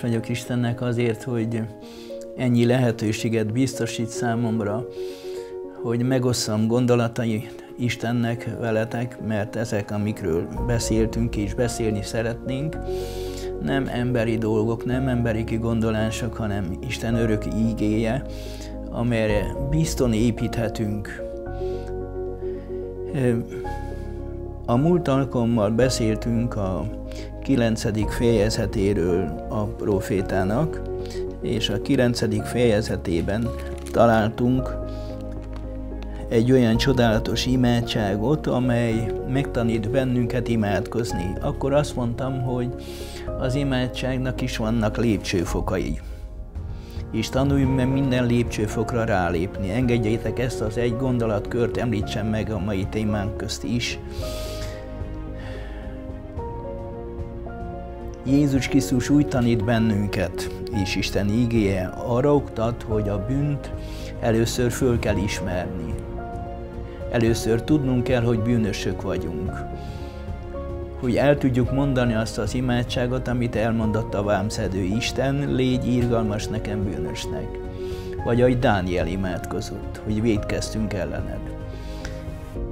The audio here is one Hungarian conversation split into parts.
hálás vagyok Istennek azért, hogy ennyi lehetőséget biztosít számomra, hogy megosszam gondolatai Istennek veletek, mert ezek, amikről beszéltünk és beszélni szeretnénk, nem emberi dolgok, nem emberi kigondolások, hanem Isten örök ígéje, amelyre bizton építhetünk. A múlt alkalommal beszéltünk a 9. fejezetéről a profétának, és a 9. fejezetében találtunk egy olyan csodálatos imádságot, amely megtanít bennünket imádkozni. Akkor azt mondtam, hogy az imádságnak is vannak lépcsőfokai. És tanuljunk meg minden lépcsőfokra rálépni. Engedjétek ezt az egy gondolatkört, említsem meg a mai témánk közt is Jézus Krisztus úgy tanít bennünket, és Isten ígéje arra oktat, hogy a bűnt először föl kell ismerni. Először tudnunk kell, hogy bűnösök vagyunk. Hogy el tudjuk mondani azt az imádságot, amit elmondott a vámszedő Isten, légy írgalmas nekem bűnösnek. Vagy ahogy Dániel imádkozott, hogy védkeztünk ellened.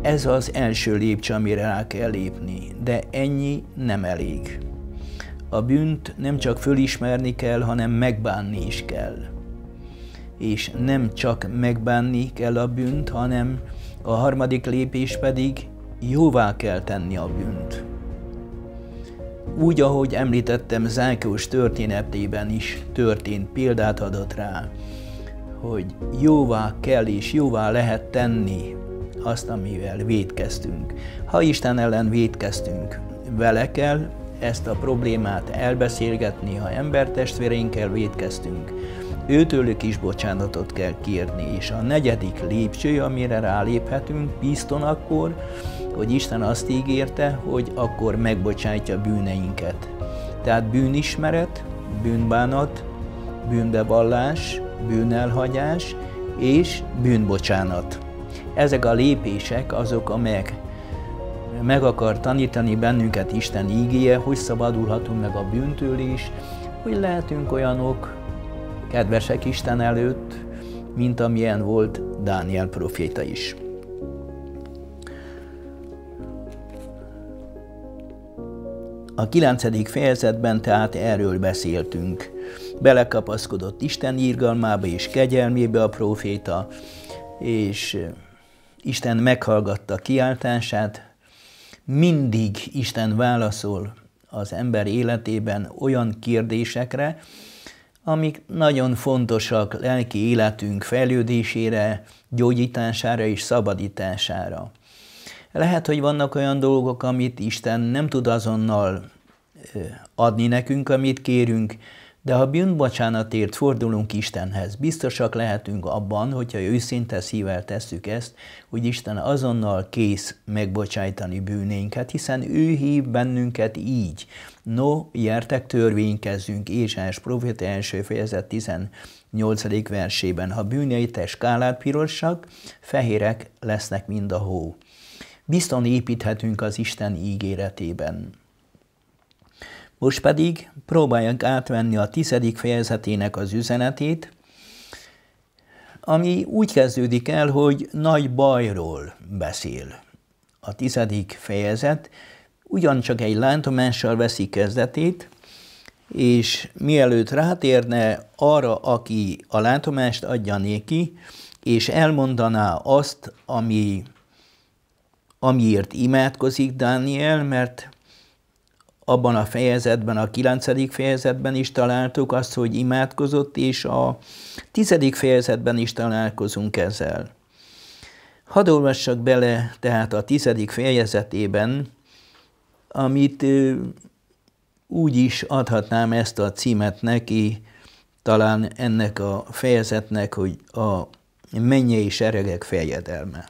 Ez az első lépcső, amire rá kell lépni, de ennyi nem elég. A bűnt nem csak fölismerni kell, hanem megbánni is kell. És nem csak megbánni kell a bűnt, hanem a harmadik lépés pedig jóvá kell tenni a bűnt. Úgy, ahogy említettem, Zákeus történetében is történt, példát adott rá, hogy jóvá kell és jóvá lehet tenni azt, amivel védkeztünk. Ha Isten ellen védkeztünk, vele kell ezt a problémát elbeszélgetni, ha embertestvéreinkkel védkeztünk. Őtőlük is bocsánatot kell kérni, és a negyedik lépcső, amire ráléphetünk, bízton akkor, hogy Isten azt ígérte, hogy akkor megbocsátja bűneinket. Tehát bűnismeret, bűnbánat, bűnbevallás, bűnelhagyás és bűnbocsánat. Ezek a lépések azok, amelyek meg akar tanítani bennünket Isten ígéje, hogy szabadulhatunk meg a bűntől is, hogy lehetünk olyanok, kedvesek Isten előtt, mint amilyen volt Dániel proféta is. A kilencedik fejezetben tehát erről beszéltünk. Belekapaszkodott Isten írgalmába és kegyelmébe a proféta, és Isten meghallgatta kiáltását, mindig Isten válaszol az ember életében olyan kérdésekre, amik nagyon fontosak lelki életünk fejlődésére, gyógyítására és szabadítására. Lehet, hogy vannak olyan dolgok, amit Isten nem tud azonnal adni nekünk, amit kérünk, de ha bűnbocsánatért fordulunk Istenhez, biztosak lehetünk abban, hogyha őszinte szívvel tesszük ezt, hogy Isten azonnal kész megbocsájtani bűnénket, hiszen ő hív bennünket így. No, jertek törvénykezzünk, Ésás profét első fejezet 18. versében. Ha bűnjei skálát pirosak, fehérek lesznek mind a hó. Bizton építhetünk az Isten ígéretében. Most pedig próbáljunk átvenni a tizedik fejezetének az üzenetét, ami úgy kezdődik el, hogy nagy bajról beszél. A tizedik fejezet ugyancsak egy lántomással veszi kezdetét, és mielőtt rátérne arra, aki a látomást adja néki, és elmondaná azt, ami, amiért imádkozik Dániel, mert abban a fejezetben, a kilencedik fejezetben is találtuk azt, hogy imádkozott, és a tizedik fejezetben is találkozunk ezzel. Hadd olvassak bele tehát a tizedik fejezetében, amit úgy is adhatnám ezt a címet neki, talán ennek a fejezetnek, hogy a mennyei seregek fejedelme.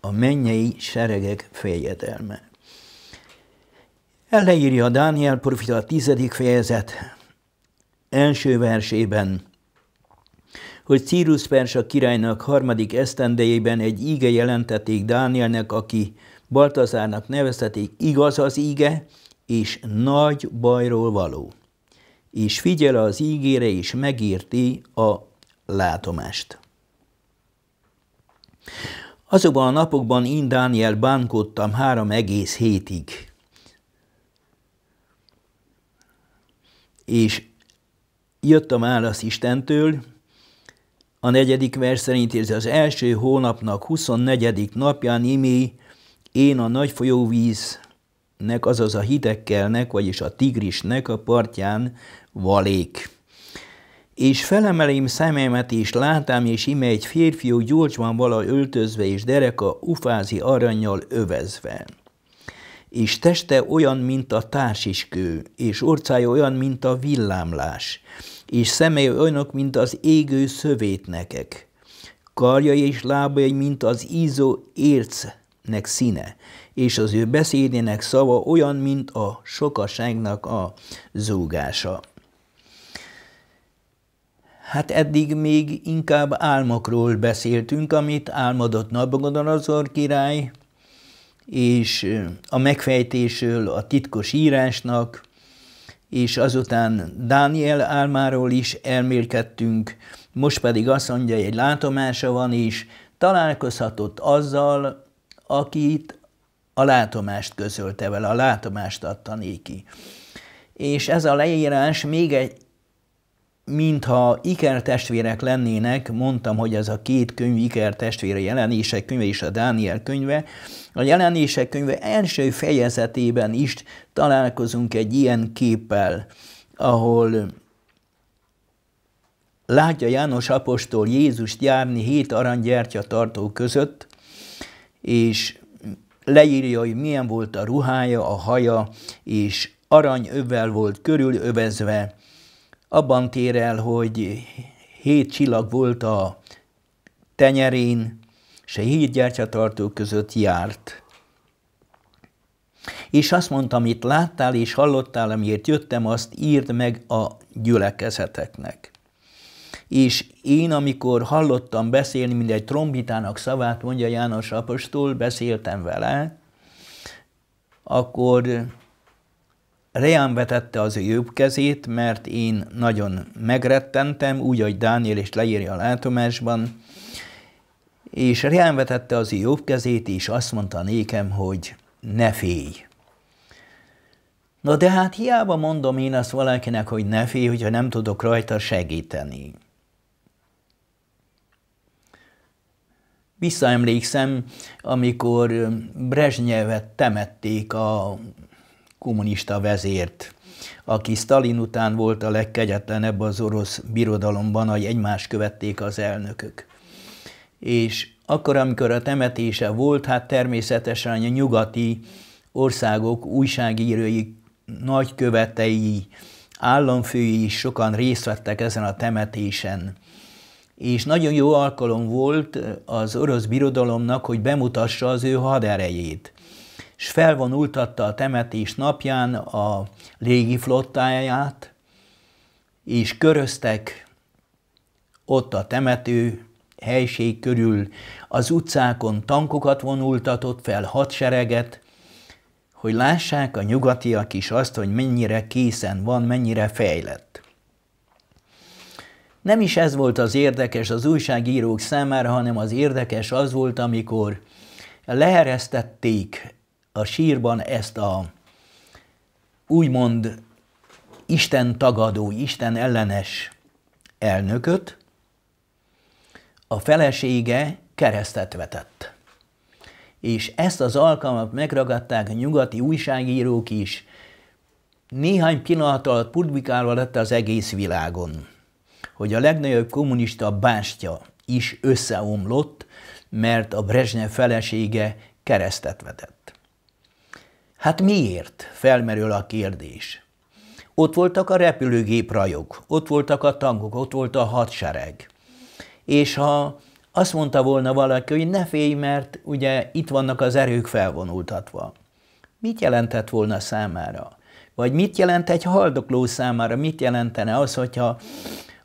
A mennyei seregek fejedelme. Elleírja a Dániel profita a tizedik fejezet első versében, hogy Círus Persa királynak harmadik esztendejében egy íge jelentették Dánielnek, aki Baltazárnak neveztetik, igaz az íge, és nagy bajról való. És figyel az ígére, és megírti a látomást. Azokban a napokban én Dániel bánkodtam három egész hétig – És jött a válasz Istentől, a negyedik vers szerint érzi az első hónapnak 24. napján imé én a nagy folyóvíznek, azaz a hitekkelnek, vagyis a tigrisnek a partján valék. És felemelém szememet, és látám, és ime egy férfiú gyorsban vala öltözve, és dereka ufázi aranyjal övezve és teste olyan, mint a társiskő, és orcája olyan, mint a villámlás, és szemei olyanok, mint az égő szövétnekek, karjai és lábai, mint az ízó ércnek színe, és az ő beszédének szava olyan, mint a sokaságnak a zúgása. Hát eddig még inkább álmokról beszéltünk, amit álmodott az király, és a megfejtésről a titkos írásnak, és azután Dániel álmáról is elmélkedtünk, most pedig azt mondja, egy látomása van, és találkozhatott azzal, akit a látomást közölte vele, a látomást adta néki. És ez a leírás még egy mintha ikertestvérek lennének, mondtam, hogy ez a két könyv ikertestvére, jelenések könyve és a Dániel könyve. A jelenések könyve első fejezetében is találkozunk egy ilyen képpel, ahol látja János apostol Jézust járni hét aranygyertya tartó között, és leírja, hogy milyen volt a ruhája, a haja, és aranyövvel volt körülövezve, abban tér el, hogy hét csillag volt a tenyerén, és a hét gyertyatartó között járt. És azt mondta, amit láttál és hallottál, amiért jöttem, azt írd meg a gyülekezeteknek. És én, amikor hallottam beszélni, mint egy trombitának szavát, mondja János Apostol, beszéltem vele, akkor Reán vetette az ő jobb kezét, mert én nagyon megrettentem, úgy, ahogy Dániel is leírja a látomásban, és Reán vetette az ő jobb kezét, és azt mondta nékem, hogy ne félj. Na de hát hiába mondom én azt valakinek, hogy ne félj, hogyha nem tudok rajta segíteni. Visszaemlékszem, amikor Brezsnyelvet temették a kommunista vezért, aki Stalin után volt a legkegyetlenebb az orosz birodalomban, hogy egymást követték az elnökök. És akkor, amikor a temetése volt, hát természetesen a nyugati országok újságírói, nagykövetei, államfői is sokan részt vettek ezen a temetésen. És nagyon jó alkalom volt az orosz birodalomnak, hogy bemutassa az ő haderejét és felvonultatta a temetés napján a légiflottáját, és köröztek ott a temető helység körül, az utcákon tankokat vonultatott fel, hadsereget, hogy lássák a nyugatiak is azt, hogy mennyire készen van, mennyire fejlett. Nem is ez volt az érdekes az újságírók számára, hanem az érdekes az volt, amikor lehereztették a sírban ezt a úgymond Isten tagadó, Isten ellenes elnököt, a felesége keresztet vetett. És ezt az alkalmat megragadták a nyugati újságírók is, néhány pillanat alatt publikálva lett az egész világon, hogy a legnagyobb kommunista bástya is összeomlott, mert a Brezsnyev felesége keresztet vetett. Hát miért? Felmerül a kérdés. Ott voltak a repülőgép rajok, ott voltak a tankok, ott volt a hadsereg. És ha azt mondta volna valaki, hogy ne félj, mert ugye itt vannak az erők felvonultatva. Mit jelentett volna számára? Vagy mit jelent egy haldokló számára? Mit jelentene az, hogyha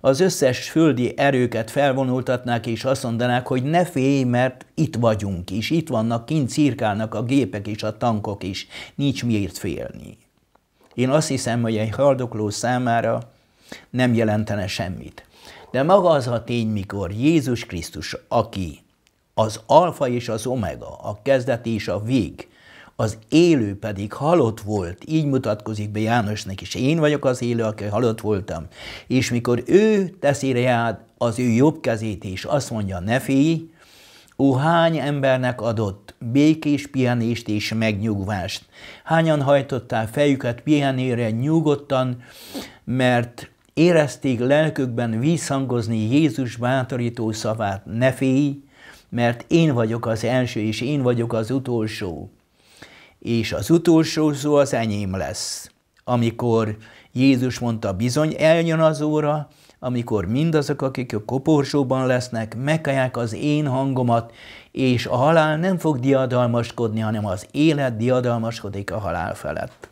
az összes földi erőket felvonultatnák, és azt mondanák, hogy ne félj, mert itt vagyunk is, itt vannak, kint cirkálnak a gépek és a tankok is, nincs miért félni. Én azt hiszem, hogy egy haldokló számára nem jelentene semmit. De maga az a tény, mikor Jézus Krisztus, aki az alfa és az omega, a kezdet és a vég, az élő pedig halott volt. Így mutatkozik be Jánosnak is. Én vagyok az élő, aki halott voltam. És mikor ő teszi reád az ő jobb kezét, és azt mondja, ne félj, ó, hány embernek adott békés pihenést és megnyugvást. Hányan hajtották fejüket pihenére nyugodtan, mert érezték lelkükben visszhangozni Jézus bátorító szavát, ne félj, mert én vagyok az első, és én vagyok az utolsó és az utolsó szó az enyém lesz. Amikor Jézus mondta, bizony eljön az óra, amikor mindazok, akik a koporsóban lesznek, meghallják az én hangomat, és a halál nem fog diadalmaskodni, hanem az élet diadalmaskodik a halál felett.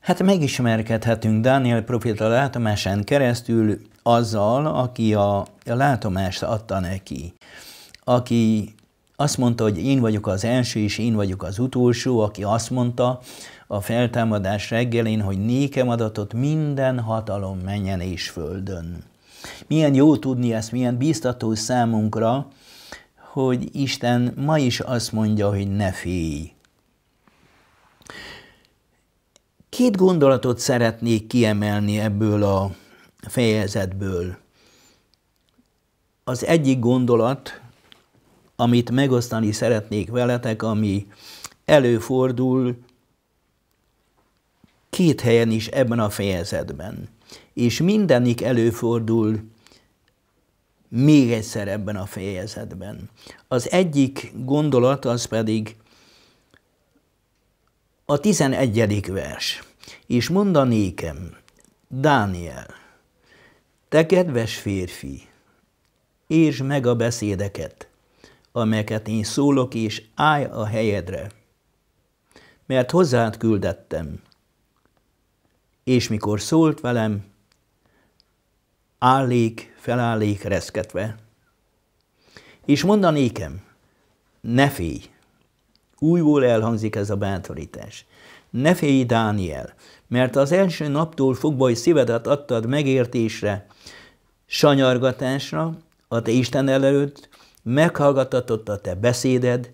Hát megismerkedhetünk Dániel profita látomásán keresztül azzal, aki a, a látomást adta neki, aki azt mondta, hogy én vagyok az első és én vagyok az utolsó, aki azt mondta a feltámadás reggelén, hogy nékem adatot minden hatalom menjen és földön. Milyen jó tudni ezt, milyen biztató számunkra, hogy Isten ma is azt mondja, hogy ne félj. Két gondolatot szeretnék kiemelni ebből a fejezetből. Az egyik gondolat, amit megosztani szeretnék veletek, ami előfordul két helyen is ebben a fejezetben. És mindenik előfordul még egyszer ebben a fejezetben. Az egyik gondolat az pedig a 11. vers. És mondanékem, Dániel, te kedves férfi, és meg a beszédeket, amelyeket én szólok, és állj a helyedre, mert hozzád küldettem. És mikor szólt velem, állék, felállék reszketve. És mondanékem, ne félj! Újból elhangzik ez a bátorítás. Ne félj, Dániel, mert az első naptól fogva, hogy szívedet adtad megértésre, sanyargatásra, a te Isten előtt, meghallgatatott a te beszéded,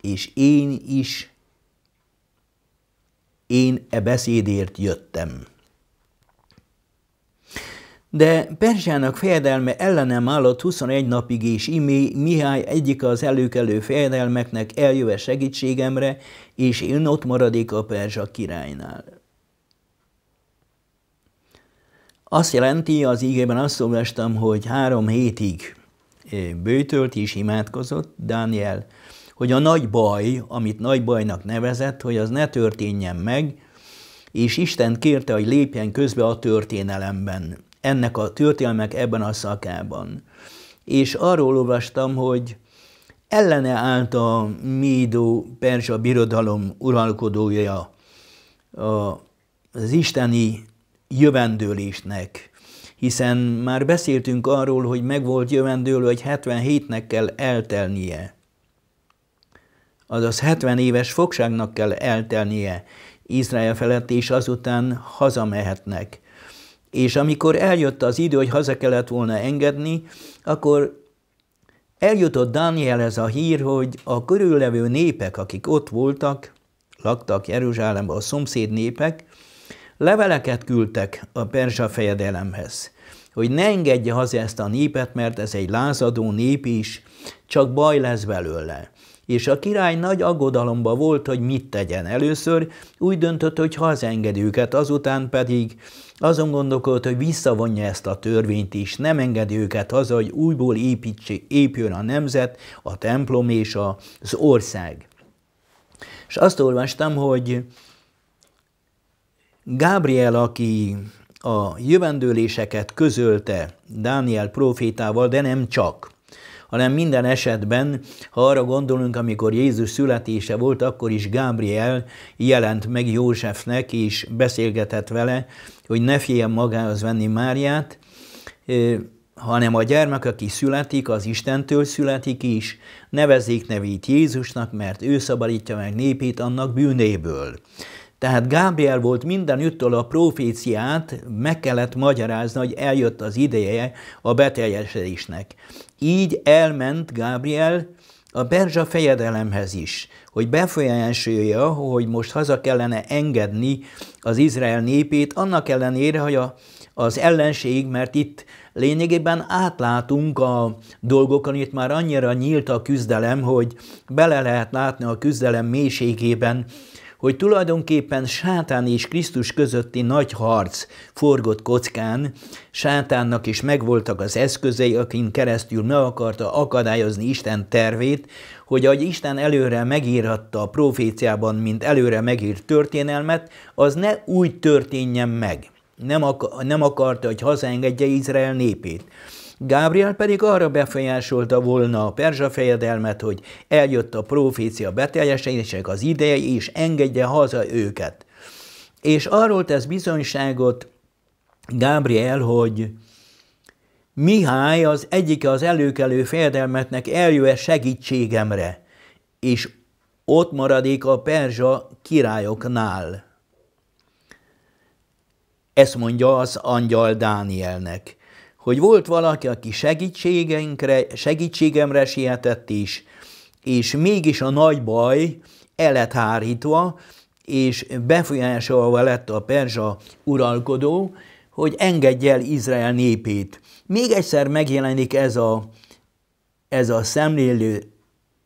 és én is, én e beszédért jöttem. De Perzsának fejedelme ellenem állott 21 napig, és imé Mihály egyik az előkelő fejedelmeknek eljöve segítségemre, és én ott maradék a Perzsa királynál. Azt jelenti, az ígében azt olvastam, hogy három hétig bőtölt és imádkozott Dániel, hogy a nagy baj, amit nagy bajnak nevezett, hogy az ne történjen meg, és Isten kérte, hogy lépjen közbe a történelemben, ennek a történelmek ebben a szakában. És arról olvastam, hogy ellene állt a Mídó Perzsa birodalom uralkodója az isteni jövendőlésnek, hiszen már beszéltünk arról, hogy meg volt jövendőlő, hogy 77-nek kell eltelnie. Azaz 70 éves fogságnak kell eltelnie Izrael felett, és azután hazamehetnek. És amikor eljött az idő, hogy haza kellett volna engedni, akkor eljutott ez a hír, hogy a körüllevő népek, akik ott voltak, laktak Jeruzsálemben a szomszéd népek, leveleket küldtek a perzsa fejedelemhez hogy ne engedje haza ezt a népet, mert ez egy lázadó nép is, csak baj lesz belőle. És a király nagy aggodalomba volt, hogy mit tegyen. Először úgy döntött, hogy hazengedi őket, azután pedig azon gondolkodott, hogy visszavonja ezt a törvényt is, nem engedi őket haza, hogy újból építsi, épjön a nemzet, a templom és az ország. És azt olvastam, hogy Gábriel, aki a jövendőléseket közölte Dániel profétával, de nem csak hanem minden esetben, ha arra gondolunk, amikor Jézus születése volt, akkor is Gábriel jelent meg Józsefnek, és beszélgetett vele, hogy ne féljen magához venni Máriát, hanem a gyermek, aki születik, az Istentől születik is, nevezzék nevét Jézusnak, mert ő szabadítja meg népét annak bűnéből. Tehát Gábriel volt mindenüttől a proféciát, meg kellett magyarázni, hogy eljött az ideje a beteljesedésnek. Így elment Gábriel a Berzsa fejedelemhez is, hogy befolyásolja, hogy most haza kellene engedni az Izrael népét, annak ellenére, hogy a, az ellenség, mert itt lényegében átlátunk a dolgokon, itt már annyira nyílt a küzdelem, hogy bele lehet látni a küzdelem mélységében, hogy tulajdonképpen sátán és Krisztus közötti nagy harc forgott kockán, sátánnak is megvoltak az eszközei, akin keresztül meg akarta akadályozni Isten tervét, hogy ahogy Isten előre megírhatta a proféciában, mint előre megírt történelmet, az ne úgy történjen meg. Nem, ak- nem akarta, hogy hazaengedje Izrael népét. Gábriel pedig arra befolyásolta volna a perzsa fejedelmet, hogy eljött a profécia beteljesedések az ideje, és engedje haza őket. És arról tesz bizonyságot Gábriel, hogy Mihály az egyike az előkelő fejedelmetnek eljöve segítségemre, és ott maradék a perzsa királyoknál. Ezt mondja az angyal Dánielnek hogy volt valaki, aki segítségeinkre, segítségemre sietett is, és mégis a nagy baj el lett hárítva, és befolyásolva lett a perzsa uralkodó, hogy engedje el Izrael népét. Még egyszer megjelenik ez a, ez a, szemlélő,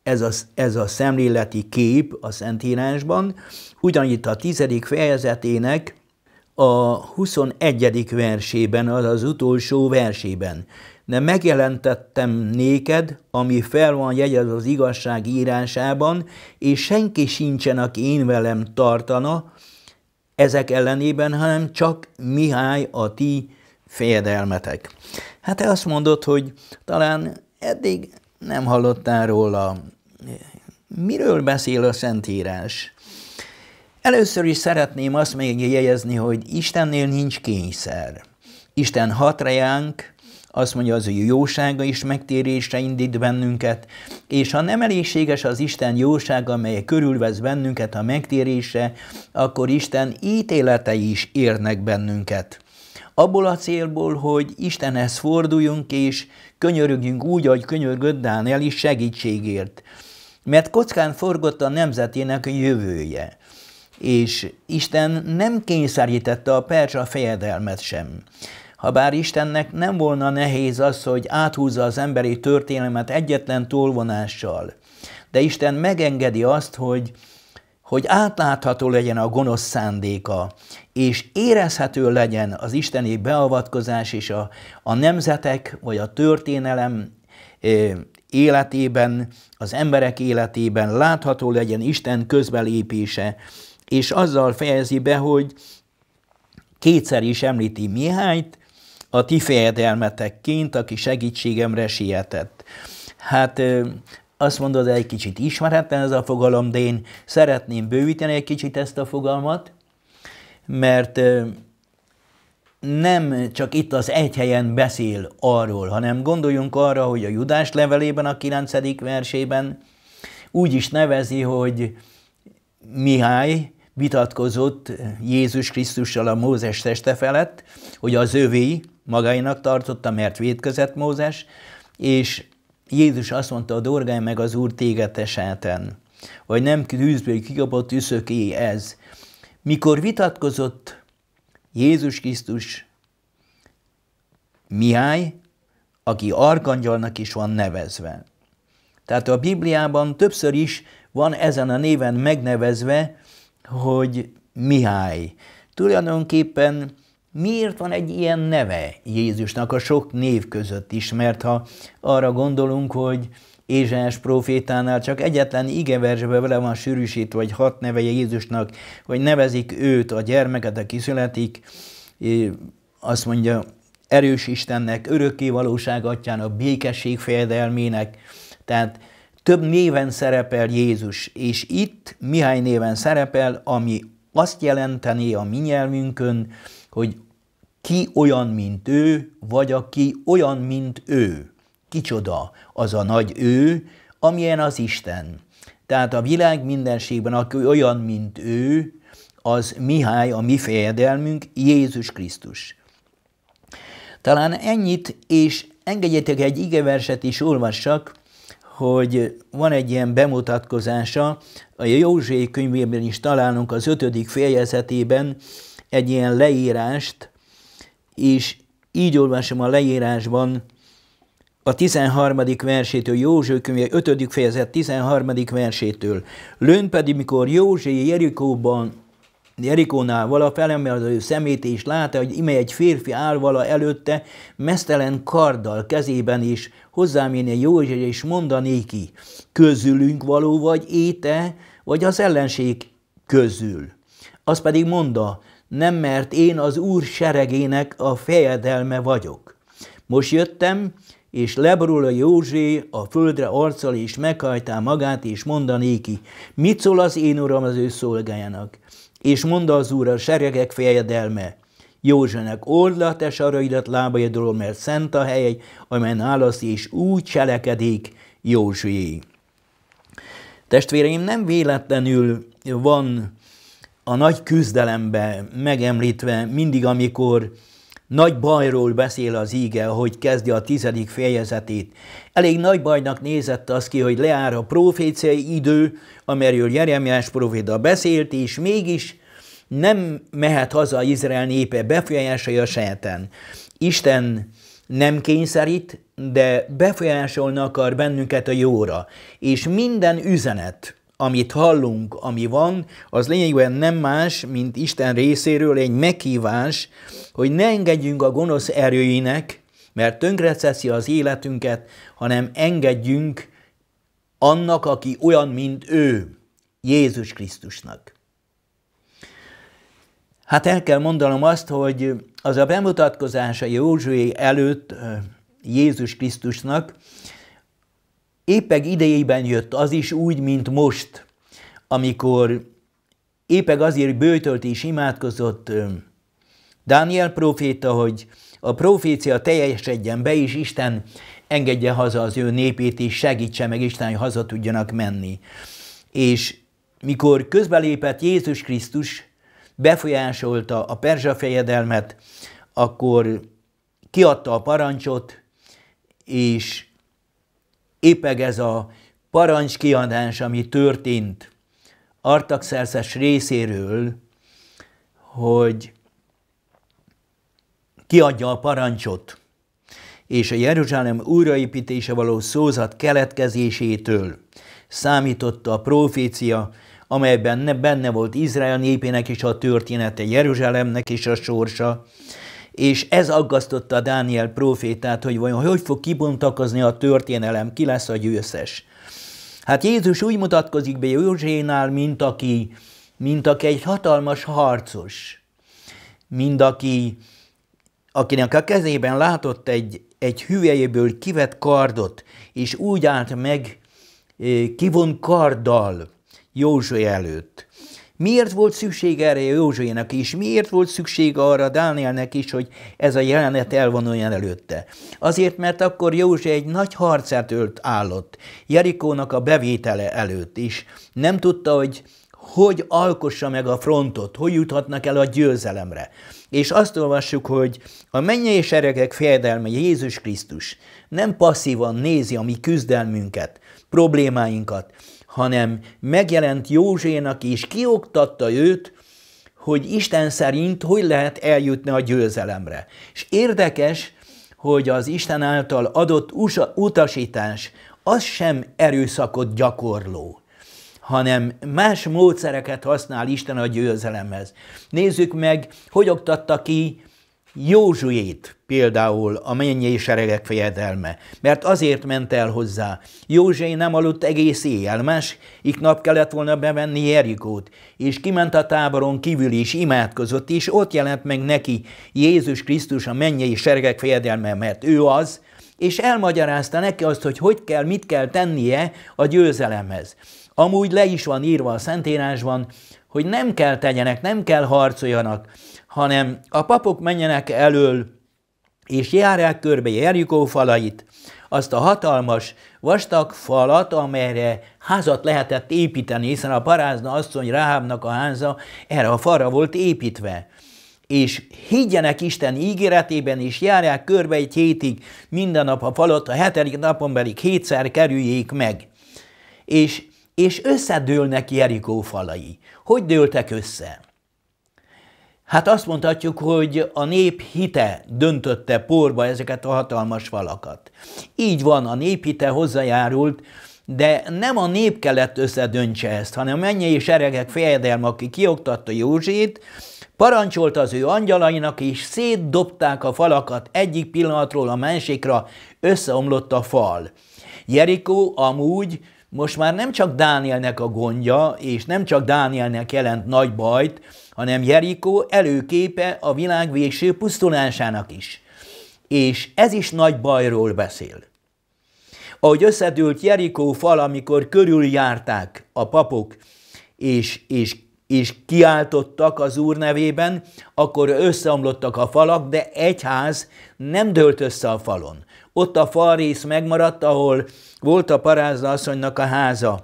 ez a, ez a szemléleti kép a Szentírásban, ugyanitt a tizedik fejezetének a 21. versében, az az utolsó versében. De megjelentettem néked, ami fel van jegyezve az igazság írásában, és senki sincsen, aki én velem tartana ezek ellenében, hanem csak Mihály a ti fejedelmetek. Hát te azt mondod, hogy talán eddig nem hallottál róla. Miről beszél a Szentírás? Először is szeretném azt megjegyezni, hogy Istennél nincs kényszer. Isten hat rejánk, azt mondja, az ő jósága is megtérésre indít bennünket, és ha nem elégséges az Isten jósága, amely körülvesz bennünket a megtérésre, akkor Isten ítéletei is érnek bennünket. Abból a célból, hogy Istenhez forduljunk és könyörögjünk úgy, ahogy könyörgött Dániel is segítségért. Mert kockán forgott a nemzetének jövője és Isten nem kényszerítette a perzsa fejedelmet sem. Habár Istennek nem volna nehéz az, hogy áthúzza az emberi történelmet egyetlen tolvonással, de Isten megengedi azt, hogy, hogy átlátható legyen a gonosz szándéka, és érezhető legyen az isteni beavatkozás és a, a nemzetek vagy a történelem életében, az emberek életében látható legyen Isten közbelépése, és azzal fejezi be, hogy kétszer is említi Mihályt, a ti fejedelmetekként, aki segítségemre sietett. Hát azt mondod, egy kicsit ismeretlen ez a fogalom, de én szeretném bővíteni egy kicsit ezt a fogalmat, mert nem csak itt az egy helyen beszél arról, hanem gondoljunk arra, hogy a Judás levelében, a 9. versében úgy is nevezi, hogy Mihály vitatkozott Jézus Krisztussal a Mózes teste felett, hogy az övé magainak tartotta, mert védkezett Mózes, és Jézus azt mondta, a dorgány meg az Úr téged esáten, vagy nem tűzből kikapott üszöké ez. Mikor vitatkozott Jézus Krisztus Mihály, aki arkangyalnak is van nevezve. Tehát a Bibliában többször is van ezen a néven megnevezve hogy Mihály. Tulajdonképpen miért van egy ilyen neve Jézusnak a sok név között is, mert ha arra gondolunk, hogy Ézsás profétánál csak egyetlen igeversbe vele van sűrűsítve, vagy hat neve Jézusnak, hogy nevezik őt, a gyermeket, aki születik, azt mondja, erős Istennek, örökké valóság atyának, békesség fejedelmének, tehát több néven szerepel Jézus, és itt Mihály néven szerepel, ami azt jelenteni a mi nyelvünkön, hogy ki olyan, mint ő, vagy aki olyan, mint ő. Kicsoda az a nagy ő, amilyen az Isten. Tehát a világ mindenségben, aki olyan, mint ő, az Mihály, a mi fejedelmünk, Jézus Krisztus. Talán ennyit, és engedjetek egy igeverset is olvassak, hogy van egy ilyen bemutatkozása, a Józsé könyvében is találunk az ötödik fejezetében egy ilyen leírást, és így olvasom a leírásban a 13. versétől, Józsé könyve 5. fejezet 13. versétől. Lőn pedig, mikor Józsé Jerikóban Jerikónál vala ő szemét és látta, hogy ime egy férfi áll vala előtte, mesztelen karddal kezében is, hozzáméne József és mondani ki, közülünk való vagy éte, vagy az ellenség közül. Az pedig mondta, nem mert én az úr seregének a fejedelme vagyok. Most jöttem, és leborul a józsi a földre arccal, és meghajtá magát, és mondanéki, mit szól az én uram az ő szolgájának? És mondta az úr a seregek fejedelme, Józsenek orlat és araidat lábaidról, mert szent a hely, amelyen állasz, és úgy cselekedik Józsué. Testvéreim, nem véletlenül van a nagy küzdelembe megemlítve mindig, amikor nagy bajról beszél az íge, hogy kezdje a tizedik fejezetét. Elég nagy bajnak nézett az ki, hogy leár a proféciai idő, amelyről Jeremiás proféta beszélt, és mégis nem mehet haza Izrael népe, befolyásolja sejten. Isten nem kényszerít, de befolyásolni akar bennünket a jóra. És minden üzenet, amit hallunk, ami van, az lényegében nem más, mint Isten részéről egy meghívás, hogy ne engedjünk a gonosz erőinek, mert tönkreteszi az életünket, hanem engedjünk annak, aki olyan, mint ő, Jézus Krisztusnak. Hát el kell mondanom azt, hogy az a bemutatkozása Józsué előtt Jézus Krisztusnak, Épeg idejében jött az is úgy, mint most, amikor épeg azért bőtölt és imádkozott Dániel proféta, hogy a profécia teljesedjen be, és Isten engedje haza az ő népét, és segítse meg Isten, hogy haza tudjanak menni. És mikor közbelépett Jézus Krisztus, befolyásolta a perzsa fejedelmet, akkor kiadta a parancsot, és épeg ez a parancskiadás, ami történt Artaxerxes részéről, hogy kiadja a parancsot, és a Jeruzsálem újraépítése való szózat keletkezésétől számította a profécia, amelyben benne volt Izrael népének is a története, Jeruzsálemnek is a sorsa, és ez aggasztotta Dániel profétát, hogy vajon hogy fog kibontakozni a történelem, ki lesz a győztes. Hát Jézus úgy mutatkozik be Józsénál, mint aki, mint aki egy hatalmas harcos, mint aki, akinek a kezében látott egy, egy hüvelyéből kivett kardot, és úgy állt meg eh, kivon karddal Józsua előtt. Miért volt szükség erre Józsuének is? Miért volt szükség arra Dánielnek is, hogy ez a jelenet elvonuljon előtte? Azért, mert akkor József egy nagy harcát ölt állott, Jerikónak a bevétele előtt is. Nem tudta, hogy hogy alkossa meg a frontot, hogy juthatnak el a győzelemre. És azt olvassuk, hogy a mennyei seregek fejedelme Jézus Krisztus nem passzívan nézi a mi küzdelmünket, problémáinkat, hanem megjelent Józsénak és kioktatta őt, hogy Isten szerint hogy lehet eljutni a győzelemre. És érdekes, hogy az Isten által adott utasítás az sem erőszakot gyakorló, hanem más módszereket használ Isten a győzelemhez. Nézzük meg, hogy oktatta ki Józsuét például a mennyei seregek fejedelme, mert azért ment el hozzá. Józsué nem aludt egész éjjel, másik nap kellett volna bevenni Jerikót, és kiment a táboron kívül is, imádkozott, és ott jelent meg neki Jézus Krisztus a mennyei seregek fejedelme, mert ő az, és elmagyarázta neki azt, hogy hogy kell, mit kell tennie a győzelemhez. Amúgy le is van írva a Szentírásban, hogy nem kell tegyenek, nem kell harcoljanak, hanem a papok menjenek elől, és járják körbe Jerikó falait, azt a hatalmas vastag falat, amelyre házat lehetett építeni, hiszen a parázna asszony Ráhábnak a háza erre a falra volt építve és higgyenek Isten ígéretében, és járják körbe egy hétig, minden nap a falat, a hetedik napon pedig hétszer kerüljék meg. És, és összedőlnek Jerikó falai. Hogy dőltek össze? Hát azt mondhatjuk, hogy a nép hite döntötte porba ezeket a hatalmas falakat. Így van, a nép hite hozzájárult, de nem a nép kellett összedöntse ezt, hanem a mennyei seregek fejedelme, aki kioktatta Józsét, parancsolta az ő angyalainak, és szétdobták a falakat egyik pillanatról a másikra, összeomlott a fal. Jerikó amúgy most már nem csak Dánielnek a gondja, és nem csak Dánielnek jelent nagy bajt, hanem Jerikó előképe a világ végső pusztulásának is. És ez is nagy bajról beszél. Ahogy összedült Jerikó fal, amikor körüljárták a papok, és, és, és kiáltottak az Úr nevében, akkor összeomlottak a falak, de egyház nem dőlt össze a falon. Ott a falrész megmaradt, ahol volt a parázda asszonynak a háza,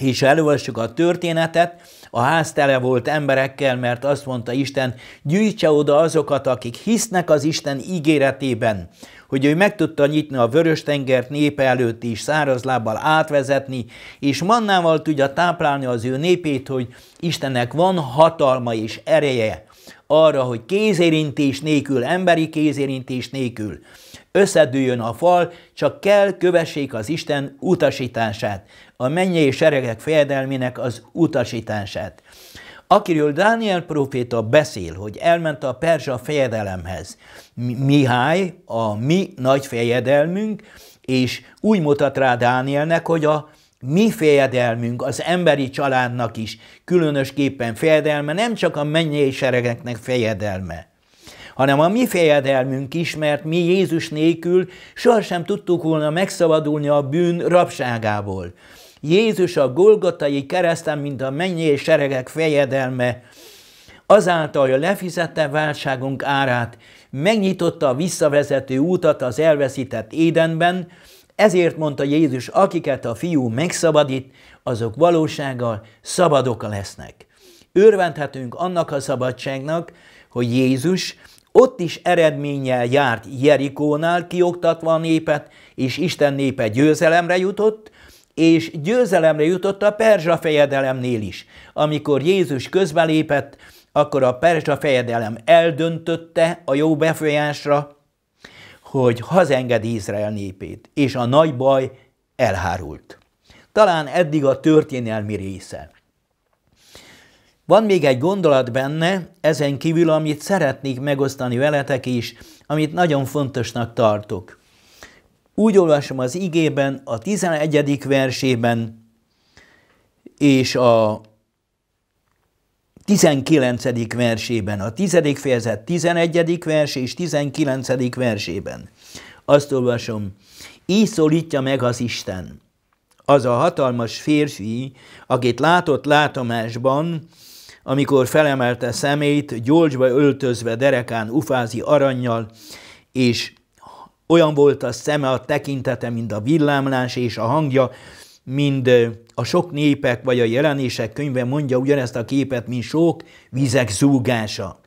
és elolvassuk a történetet, a ház tele volt emberekkel, mert azt mondta Isten, gyűjtse oda azokat, akik hisznek az Isten ígéretében, hogy ő meg tudta nyitni a vörös tengert népe előtt is lábbal átvezetni, és mannával tudja táplálni az ő népét, hogy Istennek van hatalma és ereje arra, hogy kézérintés nélkül, emberi kézérintés nélkül összedőjön a fal, csak kell kövessék az Isten utasítását, a mennyei seregek fejedelmének az utasítását. Akiről Dániel proféta beszél, hogy elment a perzsa fejedelemhez, Mihály, a mi nagy fejedelmünk, és úgy mutat rá Dánielnek, hogy a mi fejedelmünk az emberi családnak is különösképpen fejedelme, nem csak a mennyei seregeknek fejedelme hanem a mi fejedelmünk is, mert mi Jézus nélkül sohasem tudtuk volna megszabadulni a bűn rabságából. Jézus a Golgotai kereszten, mint a mennyei seregek fejedelme, azáltal hogy lefizette válságunk árát, megnyitotta a visszavezető útat az elveszített édenben, ezért mondta Jézus, akiket a fiú megszabadít, azok valósággal szabadok lesznek. Örvendhetünk annak a szabadságnak, hogy Jézus ott is eredménnyel járt Jerikónál kioktatva a népet, és Isten népe győzelemre jutott, és győzelemre jutott a perzsa fejedelemnél is. Amikor Jézus közbelépett, akkor a perzsa fejedelem eldöntötte a jó befolyásra, hogy hazengedi Izrael népét, és a nagy baj elhárult. Talán eddig a történelmi része. Van még egy gondolat benne, ezen kívül, amit szeretnék megosztani veletek is, amit nagyon fontosnak tartok. Úgy olvasom az igében, a 11. versében és a 19. versében, a 10. fejezet 11. vers és 19. versében. Azt olvasom, így szólítja meg az Isten. Az a hatalmas férfi, akit látott látomásban, amikor felemelte szemét, gyolcsba öltözve derekán ufázi aranyjal, és olyan volt a szeme, a tekintete, mint a villámlás, és a hangja, mind a sok népek vagy a jelenések könyve mondja ugyanezt a képet, mint sok vizek zúgása.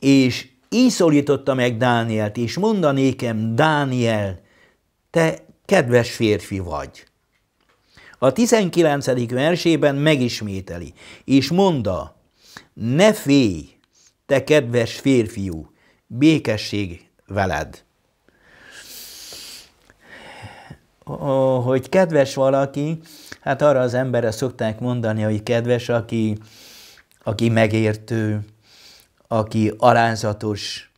És így szólította meg Dánielt, és mondanékem, Dániel, te kedves férfi vagy. A 19. versében megismételi, és mondta, ne félj, te kedves férfiú, békesség veled. Hogy kedves valaki, hát arra az emberre szokták mondani, hogy kedves, aki, aki megértő, aki alázatos,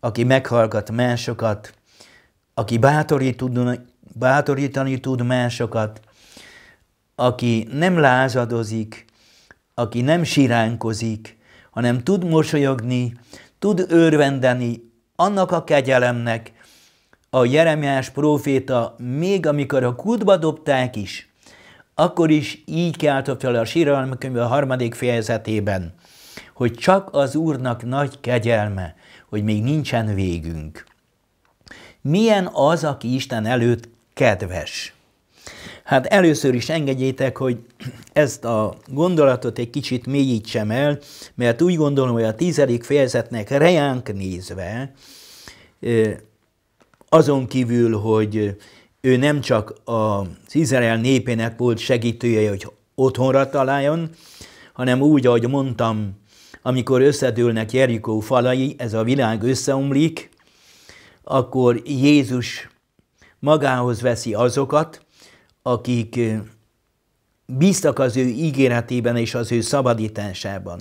aki meghallgat másokat, aki bátorít, bátorítani tud másokat, aki nem lázadozik, aki nem siránkozik, hanem tud mosolyogni, tud örvendeni annak a kegyelemnek, a Jeremiás próféta még amikor a kútba dobták is, akkor is így kiáltott fel a síralmi könyve a harmadik fejezetében, hogy csak az Úrnak nagy kegyelme, hogy még nincsen végünk. Milyen az, aki Isten előtt kedves? Hát először is engedjétek, hogy ezt a gondolatot egy kicsit mélyítsem el, mert úgy gondolom, hogy a tizedik fejezetnek reánk nézve, azon kívül, hogy ő nem csak az Izrael népének volt segítője, hogy otthonra találjon, hanem úgy, ahogy mondtam, amikor összedőlnek Jerikó falai, ez a világ összeomlik, akkor Jézus magához veszi azokat, akik bíztak az ő ígéretében és az ő szabadításában.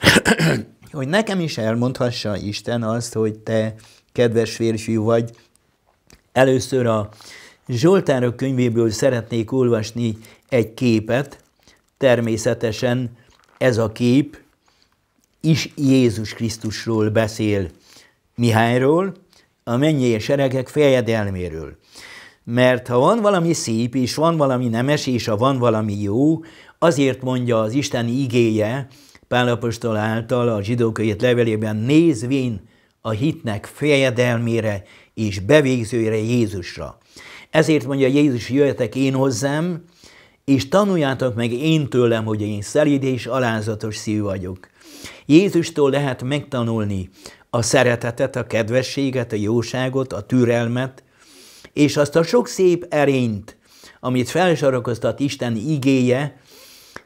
hogy nekem is elmondhassa Isten azt, hogy te, kedves férfi vagy, először a Zsoltárok könyvéből szeretnék olvasni egy képet, természetesen ez a kép is Jézus Krisztusról beszél, Mihályról, a mennyi seregek fejedelméről. Mert ha van valami szép, és van valami nemes, és ha van valami jó, azért mondja az Isten igéje, Pálapostól által a zsidók levelében, nézvén a hitnek fejedelmére és bevégzőjére Jézusra. Ezért mondja Jézus, jöjjetek én hozzám, és tanuljátok meg én tőlem, hogy én szelíd és alázatos szív vagyok. Jézustól lehet megtanulni a szeretetet, a kedvességet, a jóságot, a türelmet, és azt a sok szép erényt, amit felsorakoztat Isten igéje,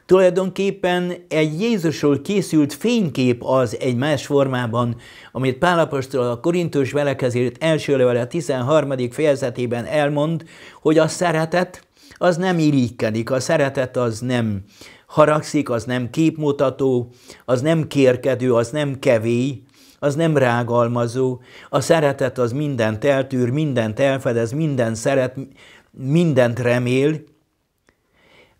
tulajdonképpen egy Jézusról készült fénykép az egy más formában, amit Pálapostól a Korintus velekezért első levele 13. fejezetében elmond, hogy a szeretet az nem irigykedik, a szeretet az nem haragszik, az nem képmutató, az nem kérkedő, az nem kevély, az nem rágalmazó, a szeretet az mindent eltűr, mindent elfedez, mindent szeret, mindent remél.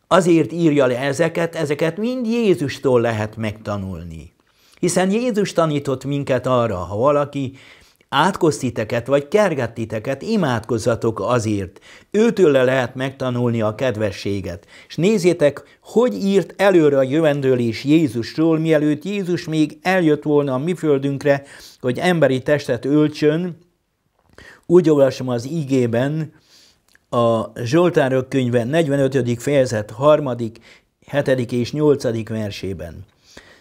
Azért írja le ezeket, ezeket mind Jézustól lehet megtanulni. Hiszen Jézus tanított minket arra, ha valaki átkoz titeket, vagy kerget titeket, imádkozzatok azért. Őtőle lehet megtanulni a kedvességet. És nézzétek, hogy írt előre a jövendőlés Jézusról, mielőtt Jézus még eljött volna a mi földünkre, hogy emberi testet öltsön. Úgy olvasom az igében, a Zsoltárok könyve 45. fejezet 3., 7. és 8. versében.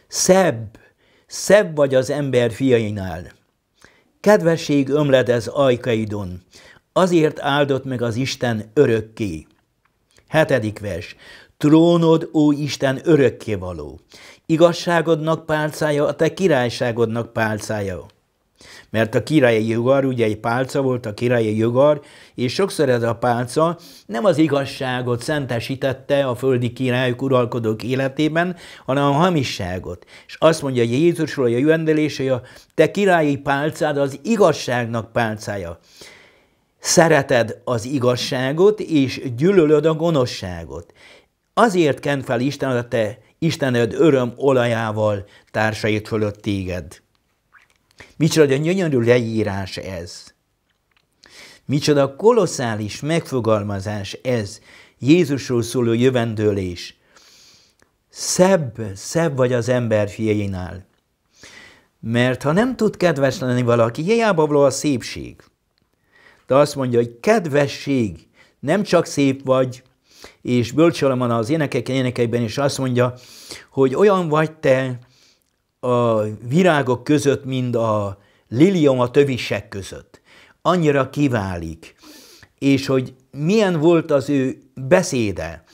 Szebb, szebb vagy az ember fiainál – Kedvesség ömledez ajkaidon, azért áldott meg az Isten örökké. Hetedik vers. Trónod, ó Isten, örökké való. Igazságodnak pálcája, a te királyságodnak pálcája mert a királyi jogar, ugye egy pálca volt a királyi jogar, és sokszor ez a pálca nem az igazságot szentesítette a földi királyok uralkodók életében, hanem a hamisságot. És azt mondja Jézusról, a jövendelés, hogy a te királyi pálcád az igazságnak pálcája. Szereted az igazságot, és gyűlölöd a gonoszságot. Azért kent fel Isten a te Istened öröm olajával társait fölött téged. Micsoda gyönyörű leírás ez. Micsoda kolosszális megfogalmazás ez Jézusról szóló jövendőlés. Szebb, szebb vagy az ember fiainál. Mert ha nem tud kedves lenni valaki, hiába való a szépség. De azt mondja, hogy kedvesség, nem csak szép vagy, és van az énekek énekeiben is azt mondja, hogy olyan vagy te, a virágok között, mint a lilium a tövisek között. Annyira kiválik. És hogy milyen volt az ő beszéde,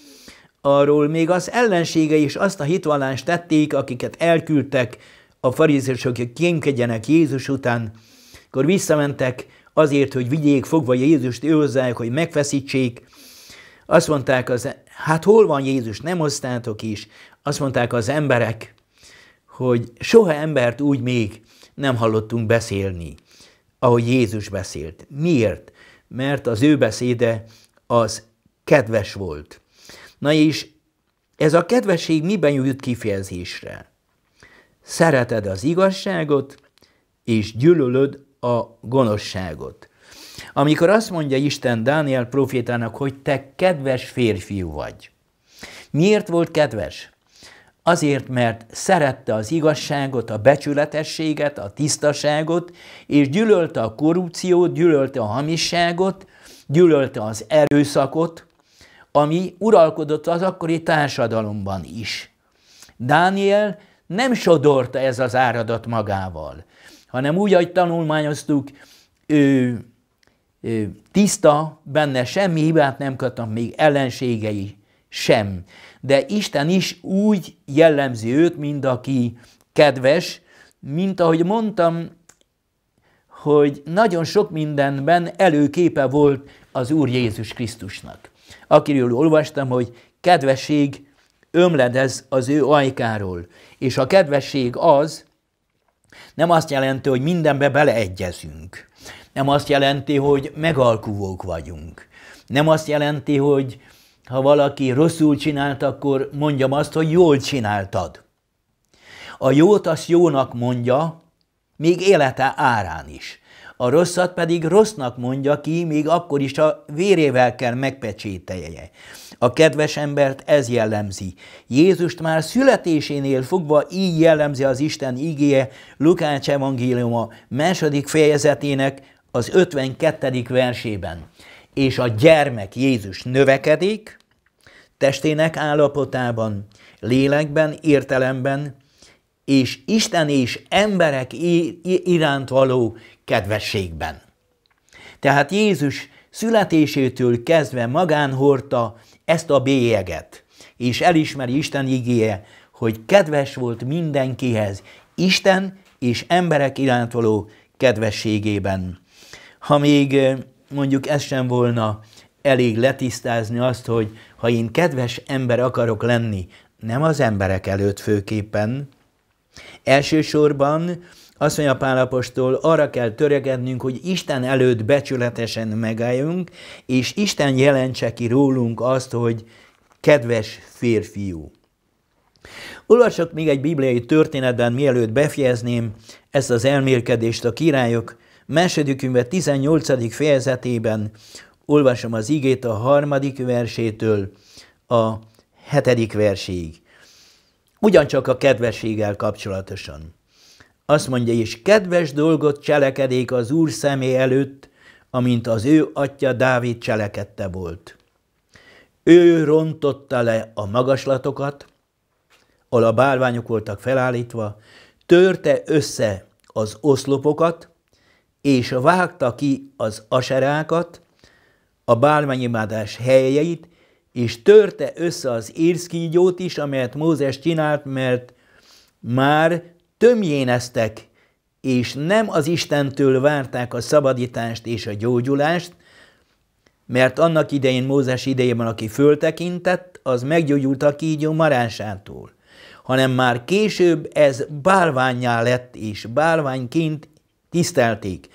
arról még az ellensége is azt a hitvallást tették, akiket elküldtek a farizősök, hogy kémkedjenek Jézus után, akkor visszamentek azért, hogy vigyék fogva Jézust őhozzájuk, hogy megfeszítsék. Azt mondták, az, e- hát hol van Jézus, nem hoztátok is. Azt mondták az emberek, hogy soha embert úgy még nem hallottunk beszélni, ahogy Jézus beszélt. Miért? Mert az ő beszéde az kedves volt. Na és ez a kedvesség miben jut kifejezésre? Szereted az igazságot, és gyűlölöd a gonoszságot. Amikor azt mondja Isten Dániel profétának, hogy te kedves férfiú vagy. Miért volt kedves? Azért, mert szerette az igazságot, a becsületességet, a tisztaságot, és gyűlölte a korrupciót, gyűlölte a hamisságot, gyűlölte az erőszakot, ami uralkodott az akkori társadalomban is. Dániel nem sodorta ez az áradat magával, hanem úgy, ahogy tanulmányoztuk, ő, ő tiszta, benne semmi hibát nem kaptam, még ellenségei sem de Isten is úgy jellemzi őt, mint aki kedves, mint ahogy mondtam, hogy nagyon sok mindenben előképe volt az Úr Jézus Krisztusnak. Akiről olvastam, hogy kedvesség ömledez az ő ajkáról. És a kedvesség az nem azt jelenti, hogy mindenbe beleegyezünk. Nem azt jelenti, hogy megalkuvók vagyunk. Nem azt jelenti, hogy ha valaki rosszul csinált, akkor mondjam azt, hogy jól csináltad. A jót azt jónak mondja, még élete árán is. A rosszat pedig rossznak mondja ki, még akkor is a vérével kell megpecsételje. A kedves embert ez jellemzi. Jézust már születésénél fogva így jellemzi az Isten igéje Lukács evangéliuma második fejezetének az 52. versében és a gyermek Jézus növekedik, testének állapotában, lélekben, értelemben, és Isten és emberek iránt való kedvességben. Tehát Jézus születésétől kezdve magán hordta ezt a bélyeget, és elismeri Isten igéje, hogy kedves volt mindenkihez, Isten és emberek iránt való kedvességében. Ha még mondjuk ez sem volna elég letisztázni azt, hogy ha én kedves ember akarok lenni, nem az emberek előtt főképpen, elsősorban azt mondja Pálapostól, arra kell törekednünk, hogy Isten előtt becsületesen megálljunk, és Isten jelentse ki rólunk azt, hogy kedves férfiú. Olvasok még egy bibliai történetben, mielőtt befejezném ezt az elmérkedést a királyok Második üve 18. fejezetében olvasom az igét a harmadik versétől a hetedik verséig. Ugyancsak a kedvességgel kapcsolatosan. Azt mondja is, kedves dolgot cselekedék az Úr személy előtt, amint az ő atya Dávid cselekedte volt. Ő rontotta le a magaslatokat, ahol a bálványok voltak felállítva, törte össze az oszlopokat, és vágta ki az aserákat, a bálványimádás helyeit, és törte össze az érszkígyót is, amelyet Mózes csinált, mert már tömjéneztek, és nem az Istentől várták a szabadítást és a gyógyulást, mert annak idején Mózes idejében, aki föltekintett, az meggyógyult a kígyó marásától, hanem már később ez bálványá lett, és bálványként tisztelték,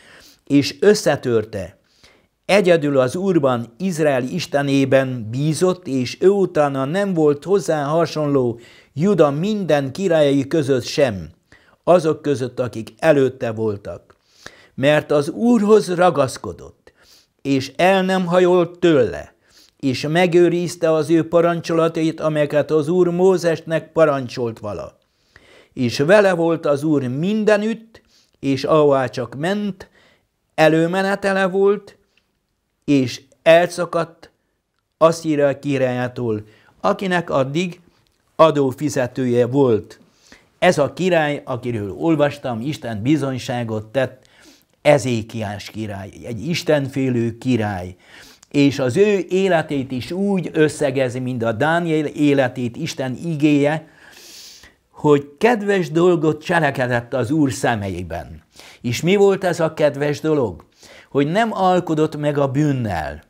és összetörte. Egyedül az Úrban, Izrael istenében bízott, és ő utána nem volt hozzá hasonló Juda minden királyai között sem, azok között, akik előtte voltak. Mert az Úrhoz ragaszkodott, és el nem hajolt tőle, és megőrizte az ő parancsolatait, amelyeket az Úr Mózesnek parancsolt vala. És vele volt az Úr mindenütt, és ahová csak ment, előmenetele volt, és elszakadt Asszíra királyától, akinek addig adófizetője volt. Ez a király, akiről olvastam, Isten bizonyságot tett, Ezékiás király, egy istenfélő király. És az ő életét is úgy összegezi, mint a Dániel életét Isten igéje, hogy kedves dolgot cselekedett az Úr szemeiben. És mi volt ez a kedves dolog? Hogy nem alkodott meg a bűnnel,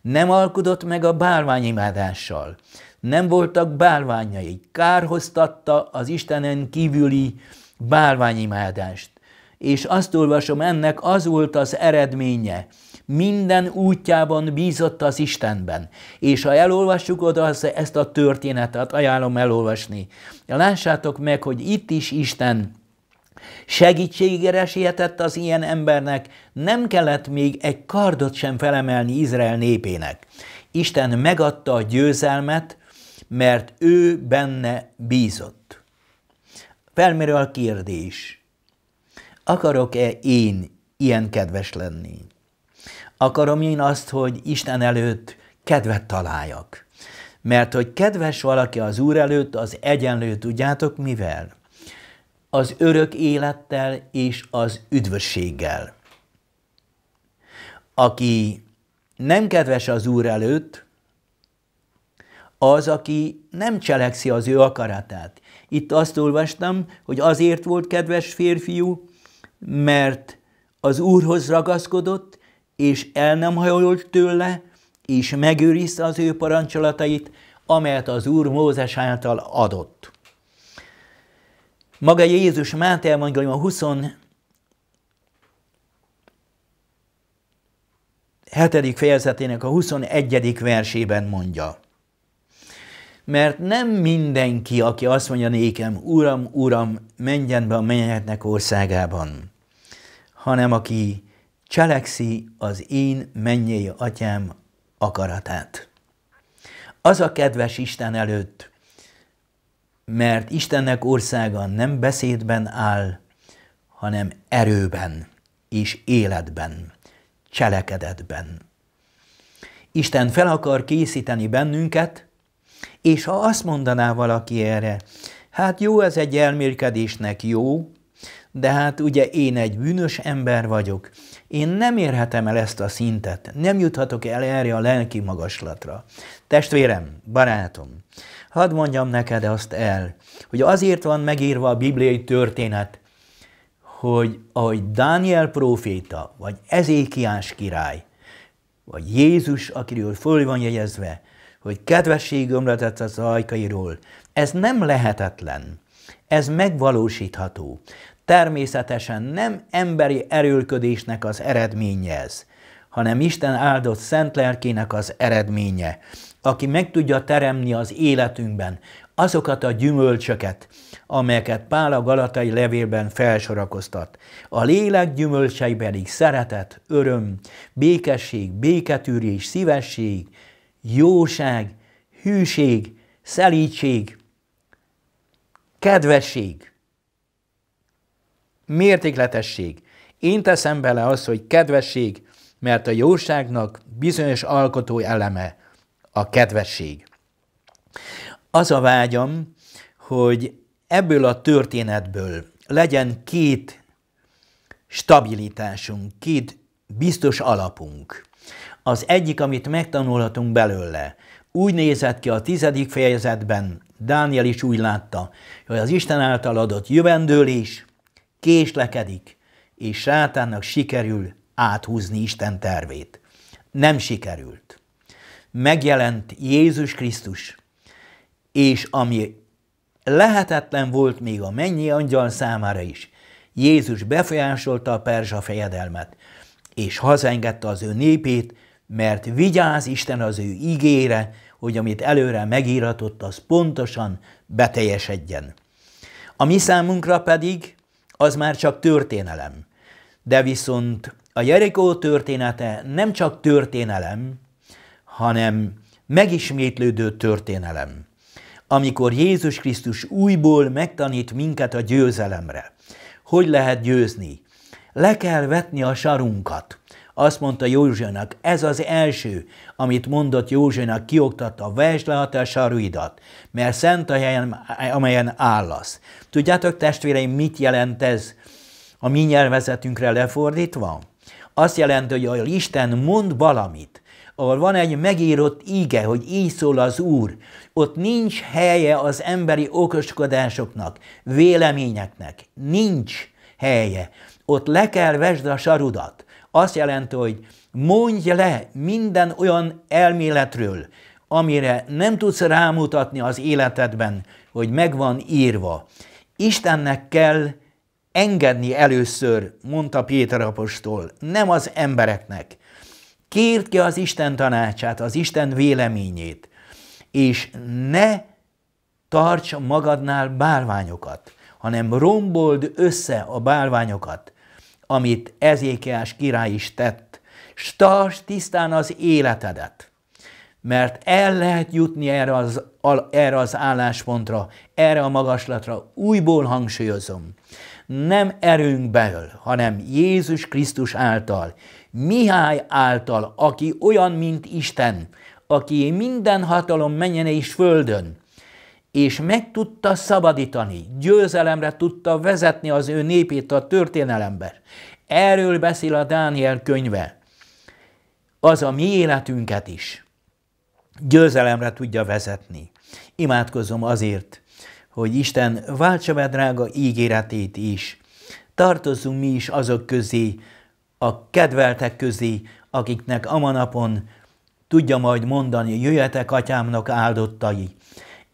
nem alkodott meg a bálványimádással, nem voltak bálványai, kárhoztatta az Istenen kívüli bálványimádást. És azt olvasom, ennek az volt az eredménye, minden útjában bízott az Istenben. És ha elolvassuk oda ezt a történetet, ajánlom elolvasni. Lássátok meg, hogy itt is Isten Segítségére sietett az ilyen embernek, nem kellett még egy kardot sem felemelni Izrael népének. Isten megadta a győzelmet, mert ő benne bízott. Felmerül a kérdés, akarok-e én ilyen kedves lenni? Akarom én azt, hogy Isten előtt kedvet találjak. Mert hogy kedves valaki az Úr előtt, az egyenlő, tudjátok mivel? Az örök élettel és az üdvösséggel. Aki nem kedves az Úr előtt, az, aki nem cselekszi az ő akaratát. Itt azt olvastam, hogy azért volt kedves férfiú, mert az Úrhoz ragaszkodott, és el nem hajolt tőle, és megőrizte az ő parancsolatait, amelyet az Úr Mózes által adott. Maga Jézus Máté Evangélium a 27. fejezetének a 21. versében mondja. Mert nem mindenki, aki azt mondja nékem, Uram, Uram, menjen be a mennyeknek országában, hanem aki cselekszi az én mennyei atyám akaratát. Az a kedves Isten előtt, mert Istennek országa nem beszédben áll, hanem erőben és életben, cselekedetben. Isten fel akar készíteni bennünket, és ha azt mondaná valaki erre, hát jó, ez egy elmérkedésnek jó, de hát ugye én egy bűnös ember vagyok. Én nem érhetem el ezt a szintet, nem juthatok el erre a lelki magaslatra. Testvérem, barátom, hadd mondjam neked azt el, hogy azért van megírva a bibliai történet, hogy ahogy Dániel próféta, vagy Ezékiás király, vagy Jézus, akiről föl van jegyezve, hogy kedvesség ömletett az ajkairól, ez nem lehetetlen, ez megvalósítható. Természetesen nem emberi erőlködésnek az eredménye ez, hanem Isten áldott szent lelkének az eredménye, aki meg tudja teremni az életünkben azokat a gyümölcsöket, amelyeket Pál a Galatai levélben felsorakoztat. A lélek gyümölcsei pedig szeretet, öröm, békesség, béketűrés, szívesség, jóság, hűség, szelítség, kedvesség. Mértékletesség. Én teszem bele azt, hogy kedvesség, mert a jóságnak bizonyos alkotó eleme a kedvesség. Az a vágyam, hogy ebből a történetből legyen két stabilitásunk, két biztos alapunk. Az egyik, amit megtanulhatunk belőle, úgy nézett ki a tizedik fejezetben, Dániel is úgy látta, hogy az Isten által adott jövendőlés, késlekedik, és sátánnak sikerül áthúzni Isten tervét. Nem sikerült. Megjelent Jézus Krisztus, és ami lehetetlen volt még a mennyi angyal számára is, Jézus befolyásolta a perzsa fejedelmet, és hazengedte az ő népét, mert vigyáz Isten az ő ígére, hogy amit előre megíratott, az pontosan beteljesedjen. A mi számunkra pedig az már csak történelem. De viszont a Jerikó története nem csak történelem, hanem megismétlődő történelem, amikor Jézus Krisztus újból megtanít minket a győzelemre. Hogy lehet győzni? Le kell vetni a sarunkat. Azt mondta Józsinak, ez az első, amit mondott Józsinak, kioktatta, vesd le a te saruidat, mert szent a helyen, amelyen állasz. Tudjátok testvéreim, mit jelent ez a mi nyelvezetünkre lefordítva? Azt jelenti, hogy ahol Isten mond valamit, ahol van egy megírott íge, hogy így szól az Úr, ott nincs helye az emberi okoskodásoknak, véleményeknek. Nincs helye. Ott le kell vesd a sarudat. Azt jelenti, hogy mondj le minden olyan elméletről, amire nem tudsz rámutatni az életedben, hogy megvan írva. Istennek kell engedni először, mondta Péter apostol, nem az embereknek. Kérd ki az Isten tanácsát, az Isten véleményét, és ne tarts magadnál bálványokat, hanem rombold össze a bálványokat amit Ezékiás király is tett. Stas tisztán az életedet, mert el lehet jutni erre az, erre az álláspontra, erre a magaslatra, újból hangsúlyozom. Nem erőnk belül, hanem Jézus Krisztus által, Mihály által, aki olyan, mint Isten, aki minden hatalom menjen és földön, és meg tudta szabadítani, győzelemre tudta vezetni az ő népét a történelemben. Erről beszél a Dániel könyve. Az a mi életünket is győzelemre tudja vezetni. Imádkozom azért, hogy Isten váltsa be drága ígéretét is. Tartozzunk mi is azok közé, a kedveltek közé, akiknek a manapon tudja majd mondani, jöjjetek atyámnak áldottai,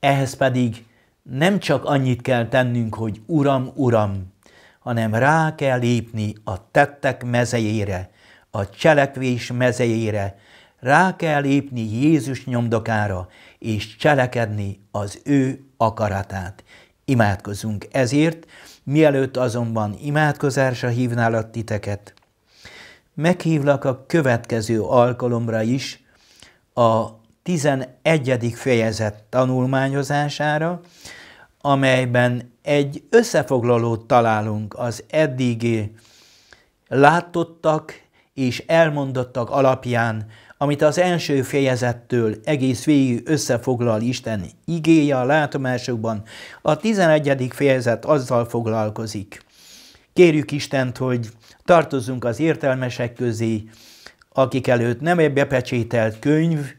ehhez pedig nem csak annyit kell tennünk, hogy Uram, Uram, hanem rá kell lépni a tettek mezejére, a cselekvés mezejére, rá kell lépni Jézus nyomdokára, és cselekedni az ő akaratát. Imádkozunk ezért, mielőtt azonban imádkozásra hívnálak titeket. Meghívlak a következő alkalomra is, a 11. fejezet tanulmányozására, amelyben egy összefoglalót találunk az eddigi látottak és elmondottak alapján, amit az első fejezettől egész végig összefoglal Isten igéje a látomásokban, a 11. fejezet azzal foglalkozik. Kérjük Istent, hogy tartozunk az értelmesek közé, akik előtt nem egy bepecsételt könyv,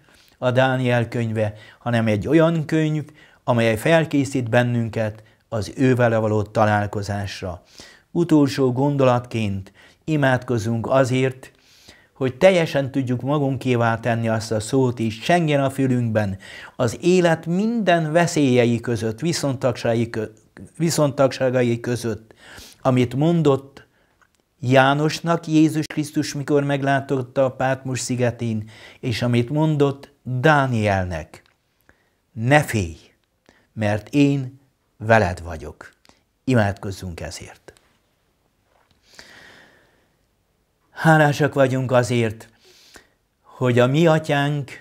a Dániel könyve, hanem egy olyan könyv, amely felkészít bennünket az ővele való találkozásra. Utolsó gondolatként imádkozunk azért, hogy teljesen tudjuk magunkévá tenni azt a szót is, csengjen a fülünkben, az élet minden veszélyei között, viszontagságai, viszontagságai között, amit mondott Jánosnak Jézus Krisztus mikor meglátotta a Pátmos szigetén, és amit mondott Dánielnek. Ne félj, mert én veled vagyok. Imádkozzunk ezért. Hálásak vagyunk azért, hogy a mi atyánk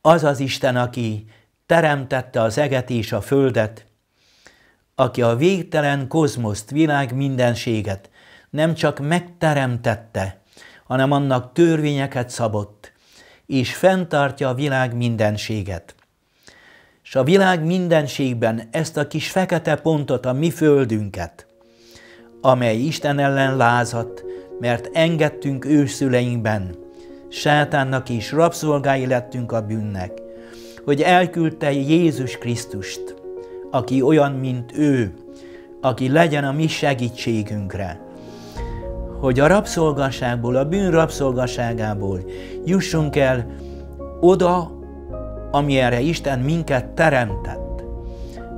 az az Isten, aki teremtette az eget és a földet, aki a végtelen kozmoszt, világ mindenséget, nem csak megteremtette, hanem annak törvényeket szabott, és fenntartja a világ mindenséget. És a világ mindenségben ezt a kis fekete pontot, a mi földünket, amely Isten ellen lázadt, mert engedtünk őszüleinkben, sátánnak és rabszolgái lettünk a bűnnek, hogy elküldte Jézus Krisztust, aki olyan, mint ő, aki legyen a mi segítségünkre hogy a rabszolgaságból, a bűn rabszolgaságából jussunk el oda, ami erre Isten minket teremtett.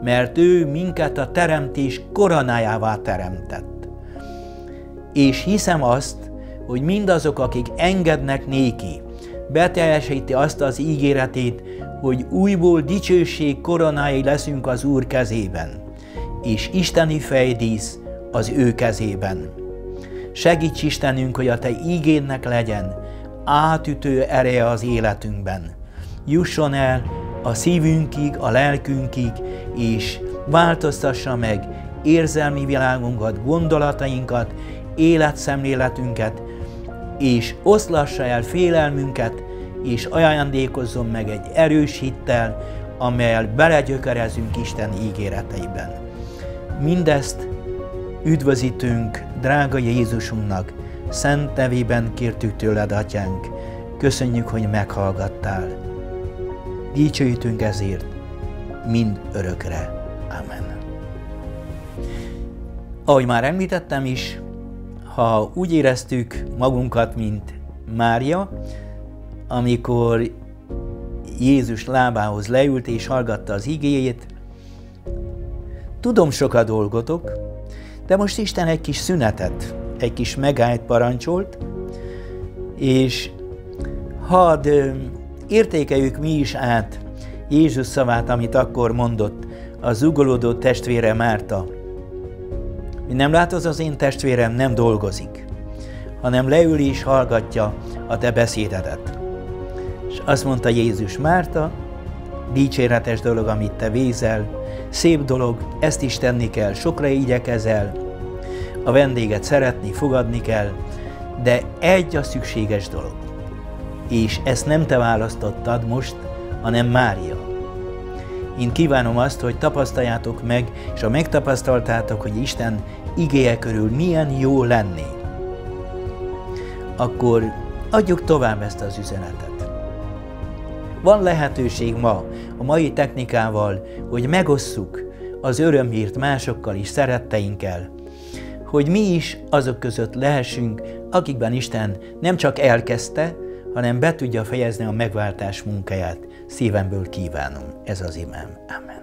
Mert ő minket a teremtés koronájává teremtett. És hiszem azt, hogy mindazok, akik engednek néki, beteljesíti azt az ígéretét, hogy újból dicsőség koronái leszünk az Úr kezében, és isteni fejdísz az ő kezében. Segíts Istenünk, hogy a Te ígédnek legyen átütő ereje az életünkben. Jusson el a szívünkig, a lelkünkig, és változtassa meg érzelmi világunkat, gondolatainkat, életszemléletünket, és oszlassa el félelmünket, és ajándékozzon meg egy erős hittel, amelyel belegyökerezünk Isten ígéreteiben. Mindezt üdvözítünk Drága Jézusunknak, szent nevében kértük tőled, Atyánk, köszönjük, hogy meghallgattál. Dicsőítünk ezért, mind örökre. Amen. Ahogy már említettem is, ha úgy éreztük magunkat, mint Mária, amikor Jézus lábához leült és hallgatta az igéjét, tudom sok a dolgotok, de most Isten egy kis szünetet, egy kis megállt parancsolt, és hadd értékeljük mi is át Jézus szavát, amit akkor mondott az ugolódó testvére Márta. Mi nem látod, az én testvérem nem dolgozik, hanem leül és hallgatja a te beszédedet. És azt mondta Jézus Márta, dicséretes dolog, amit te vézel, Szép dolog, ezt is tenni kell, sokra igyekezel, a vendéget szeretni, fogadni kell, de egy a szükséges dolog, és ezt nem te választottad most, hanem Mária. Én kívánom azt, hogy tapasztaljátok meg, és ha megtapasztaltátok, hogy Isten igéje körül milyen jó lenni, akkor adjuk tovább ezt az üzenetet. Van lehetőség ma a mai technikával, hogy megosszuk az örömhírt másokkal is, szeretteinkkel, hogy mi is azok között lehessünk, akikben Isten nem csak elkezdte, hanem be tudja fejezni a megváltás munkáját. Szívemből kívánom, ez az imám. Amen.